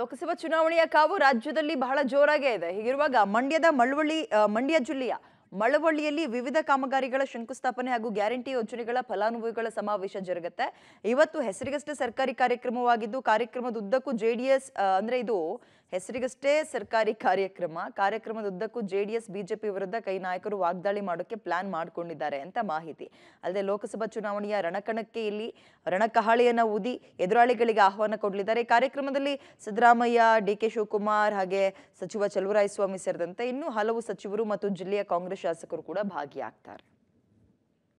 ಲೋಕಸಭಾ ಚುನಾವಣೆಯ ಕಾವು ರಾಜ್ಯದಲ್ಲಿ ಬಹಳ ಜೋರಾಗೇ ಇದೆ ಹೀಗಿರುವಾಗ ಮಂಡ್ಯದ ಮಳವಳ್ಳಿ ಮಂಡ್ಯ ಜಿಲ್ಲೆಯ ಮಳವಳ್ಳಿಯಲ್ಲಿ ವಿವಿಧ ಕಾಮಗಾರಿಗಳ ಶಂಕುಸ್ಥಾಪನೆ ಹಾಗೂ ಗ್ಯಾರಂಟಿ ಯೋಜನೆಗಳ ಫಲಾನುಭವಿಗಳ ಸಮಾವೇಶ ಜರುಗುತ್ತೆ ಇವತ್ತು ಹೆಸರಿಗಷ್ಟೇ ಸರ್ಕಾರಿ ಕಾರ್ಯಕ್ರಮವಾಗಿದ್ದು ಕಾರ್ಯಕ್ರಮದ ಉದ್ದಕ್ಕೂ ಜೆಡಿಎಸ್ ಅಂದ್ರೆ ಇದು ಹೆಸರಿಗಷ್ಟೇ ಸರ್ಕಾರಿ ಕಾರ್ಯಕ್ರಮ ಕಾರ್ಯಕ್ರಮದ ಉದ್ದಕ್ಕೂ ಜೆಡಿಎಸ್ ಬಿಜೆಪಿ ವಿರುದ್ಧ ಕೈ ನಾಯಕರು ವಾಗ್ದಾಳಿ ಮಾಡೋಕೆ ಪ್ಲಾನ್ ಮಾಡಿಕೊಂಡಿದ್ದಾರೆ ಅಂತ ಮಾಹಿತಿ ಅಲ್ಲದೆ ಲೋಕಸಭಾ ಚುನಾವಣೆಯ ರಣಕಣಕ್ಕೆ ಇಲ್ಲಿ ರಣಕಹಾಳಿಯನ್ನು ಊದಿ ಎದುರಾಳಿಗಳಿಗೆ ಆಹ್ವಾನ ಕೊಡಲಿದ್ದಾರೆ ಕಾರ್ಯಕ್ರಮದಲ್ಲಿ ಸಿದ್ದರಾಮಯ್ಯ ಡಿ ಕೆ ಶಿವಕುಮಾರ್ ಹಾಗೆ ಸಚಿವ ಚಲುವರಾಯಸ್ವಾಮಿ ಸೇರಿದಂತೆ ಇನ್ನೂ ಹಲವು ಸಚಿವರು ಮತ್ತು ಜಿಲ್ಲೆಯ ಕಾಂಗ್ರೆಸ್ ಶಾಸಕರು ಕೂಡ ಭಾಗಿಯಾಗ್ತಾರೆ